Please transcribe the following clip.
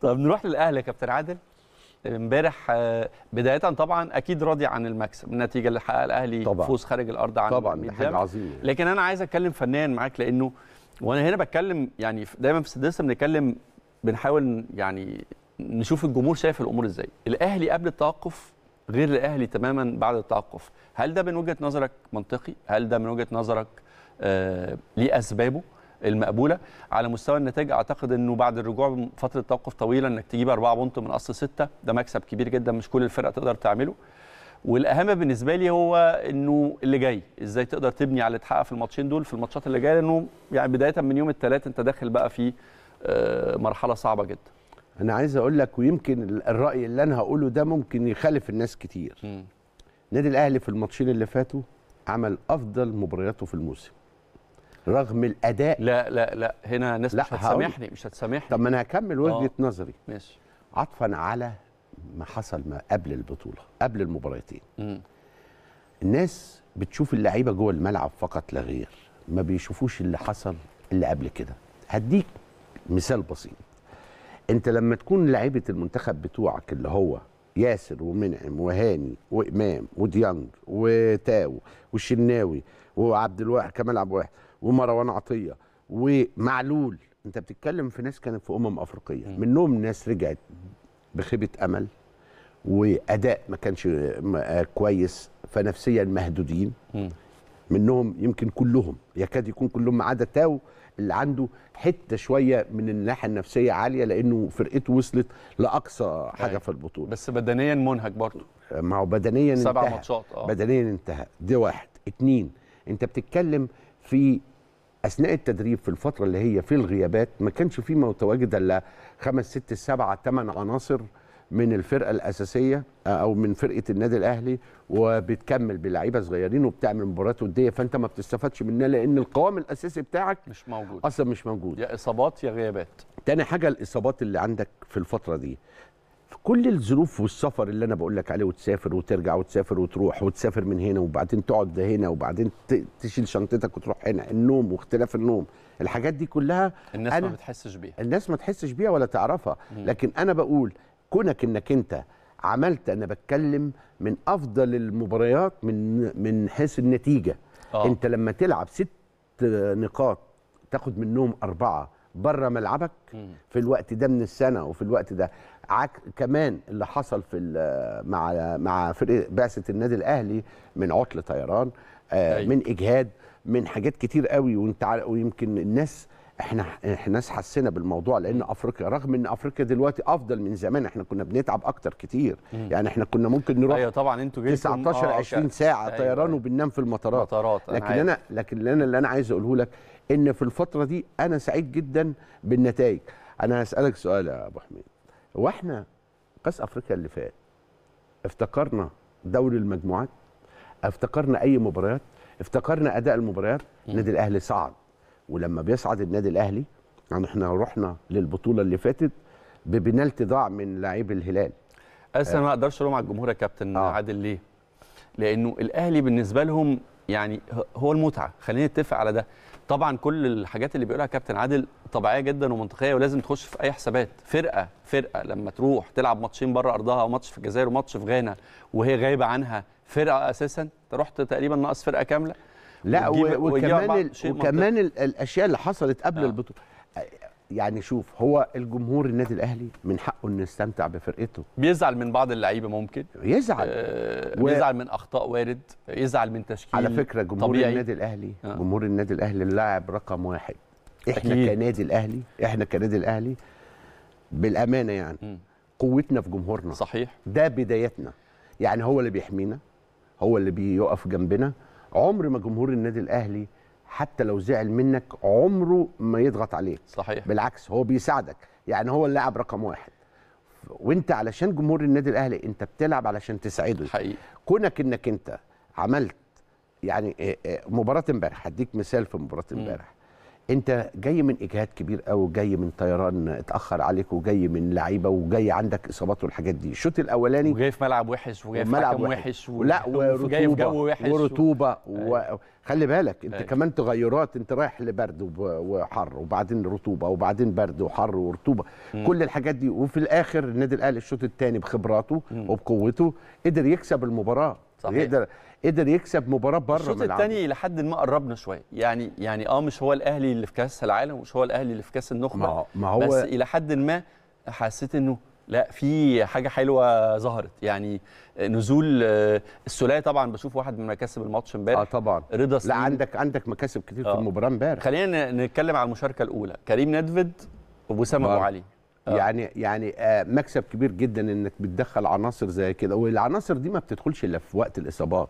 طب نروح للاهلي يا كابتن عادل امبارح آه، بدايه طبعا اكيد راضي عن المكسب النتيجه اللي حققها الاهلي طبعا فوز خارج الارض عن طبعا حاجه عظيمه لكن انا عايز اتكلم فنيا معاك لانه وانا هنا بتكلم يعني دايما في السادسه بنتكلم بنحاول يعني نشوف الجمهور شايف الامور ازاي الاهلي قبل التوقف غير الاهلي تماما بعد التوقف هل ده من وجهه نظرك منطقي هل ده من وجهه نظرك آه ليه اسبابه المقبوله على مستوى النتائج اعتقد انه بعد الرجوع فتره توقف طويله انك تجيب 4 بونت من اصل 6 ده مكسب كبير جدا مش كل الفرقه تقدر تعمله والاهم بالنسبه لي هو انه اللي جاي ازاي تقدر تبني على اللي اتحقق في الماتشين دول في الماتشات اللي جايه لانه يعني بدايه من يوم الثلاث انت داخل بقى في آه، مرحله صعبه جدا انا عايز اقول لك ويمكن الراي اللي انا هقوله ده ممكن يخالف الناس كتير النادي الاهلي في الماتشين اللي فاتوا عمل افضل مبارياته في الموسم رغم الاداء لا لا لا هنا ناس لا مش هتسامحني مش هتسامحني طب ما انا هكمل وجهه آه. نظري ماشي عطفا على ما حصل ما قبل البطوله قبل المباراتين الناس بتشوف اللعيبه جوه الملعب فقط لا غير ما بيشوفوش اللي حصل اللي قبل كده هديك مثال بسيط انت لما تكون لعيبه المنتخب بتوعك اللي هو ياسر ومنعم وهاني وامام وديانج وتاو والشناوي وعبد الواحد كمال عبد الواحد ومروان عطيه ومعلول انت بتتكلم في ناس كانت في امم افريقيه منهم ناس رجعت بخيبه امل واداء ما كانش آه، كويس فنفسيا مهدودين منهم يمكن كلهم يكاد يكون كلهم ما عدا تاو اللي عنده حته شويه من الناحيه النفسيه عاليه لانه فرقته وصلت لاقصى حاجه أيوة. في البطوله بس بدنيا منهك برضه آه، ما هو بدنيا سبع ماتشات اه بدنيا انتهى دي واحد اتنين انت بتتكلم في اثناء التدريب في الفتره اللي هي في الغيابات ما كانش في متواجد الا خمس ست سبعه ثمان عناصر من الفرقه الاساسيه آه، او من فرقه النادي الاهلي وبتكمل بلعيبه صغيرين وبتعمل مباريات وديه فانت ما بتستفادش منها لان القوام الاساسي بتاعك مش موجود اصلا مش موجود يا اصابات يا غيابات تاني حاجه الاصابات اللي عندك في الفتره دي في كل الظروف والسفر اللي انا بقول لك عليه وتسافر وترجع وتسافر وتروح وتسافر من هنا وبعدين تقعد هنا وبعدين تشيل شنطتك وتروح هنا النوم واختلاف النوم الحاجات دي كلها الناس أنا ما بتحسش بيها الناس ما تحسش بيها ولا تعرفها لكن انا بقول كونك انك انت عملت انا بتكلم من افضل المباريات من من حيث النتيجه أوه. انت لما تلعب ست نقاط تاخد منهم اربعه بره ملعبك مم. في الوقت ده من السنه وفي الوقت ده عك... كمان اللي حصل في مع مع فرقه بعثه النادي الاهلي من عطل طيران آه، أيوة. من اجهاد من حاجات كتير قوي وانت ويمكن الناس احنا احنا ناس حسينا بالموضوع لان افريقيا رغم ان افريقيا دلوقتي افضل من زمان احنا كنا بنتعب اكتر كتير يعني احنا كنا ممكن نروح ايوه طبعا انتوا 19 آه 20 ساعه أيوة. طيران أيوة. وبننام في المطارات, المطارات. لكن أنا, أنا لكن انا اللي انا عايز اقوله لك ان في الفتره دي انا سعيد جدا بالنتائج انا هسالك سؤال يا ابو حميد واحنا كاس افريقيا اللي فات افتكرنا دوري المجموعات افتكرنا اي مباريات افتكرنا اداء المباريات النادي الاهلي صعد ولما بيصعد النادي الاهلي يعني احنا رحنا للبطوله اللي فاتت ببنالتي ضاع من لعيب الهلال اصل آه. ما اقدرش الوم على الجمهور يا كابتن آه. عادل ليه لانه الاهلي بالنسبه لهم يعني هو المتعه خلينا نتفق على ده طبعا كل الحاجات اللي بيقولها كابتن عادل طبيعيه جدا ومنطقيه ولازم تخش في اي حسابات فرقه فرقه لما تروح تلعب ماتشين بره ارضها وماتش في الجزائر وماتش في غانا وهي غايبه عنها فرقه اساسا انت رحت تقريبا ناقص فرقه كامله لا وكمان وكمان الاشياء اللي حصلت قبل آه. البطوله يعني شوف هو الجمهور النادي الاهلي من حقه انه يستمتع بفرقته بيزعل من بعض اللعيبه ممكن يزعل آه و... بيزعل من اخطاء وارد يزعل من تشكيل على فكره جمهور طبيعي. النادي الاهلي آه. جمهور النادي الاهلي اللاعب رقم واحد احنا أكيد. كنادي الاهلي احنا كنادي الاهلي بالامانه يعني م. قوتنا في جمهورنا صحيح ده بدايتنا يعني هو اللي بيحمينا هو اللي بيقف جنبنا عمر ما جمهور النادي الاهلي حتى لو زعل منك عمره ما يضغط عليك صحيح بالعكس هو بيساعدك يعني هو اللاعب رقم واحد وانت علشان جمهور النادي الاهلي انت بتلعب علشان تسعده حقيقي كونك انك انت عملت يعني مباراه امبارح هديك مثال في مباراه امبارح انت جاي من اجهاد كبير قوي جاي من طيران اتاخر عليك وجاي من لعيبه وجاي عندك اصابات والحاجات دي الشوط الاولاني وجاي في ملعب وحش وجاي في ملعب وحش و... لا ورطوبه ورطوبه و... و... خلي بالك انت أي. كمان تغيرات انت رايح لبرد وحر وبعدين رطوبه وبعدين برد وحر ورطوبه م. كل الحاجات دي وفي الاخر النادي الاهلي الشوط الثاني بخبراته م. وبقوته قدر يكسب المباراه صحيح. يقدر قدر يكسب مباراه بره الشوط الثاني لحد ما قربنا شويه يعني يعني اه مش هو الاهلي اللي في كاس العالم ومش هو الاهلي اللي في كاس النخبه ما هو بس الى حد ما حسيت انه لا في حاجه حلوه ظهرت يعني نزول آه، السلايه طبعا بشوف واحد من مكاسب الماتش امبارح اه طبعا رضا لا عندك عندك مكاسب كتير آه. في المباراه امبارح خلينا نتكلم على المشاركه الاولى كريم ندفد وسام ابو علي آه. يعني يعني آه، مكسب كبير جدا انك بتدخل عناصر زي كده والعناصر دي ما بتدخلش الا في وقت الاصابات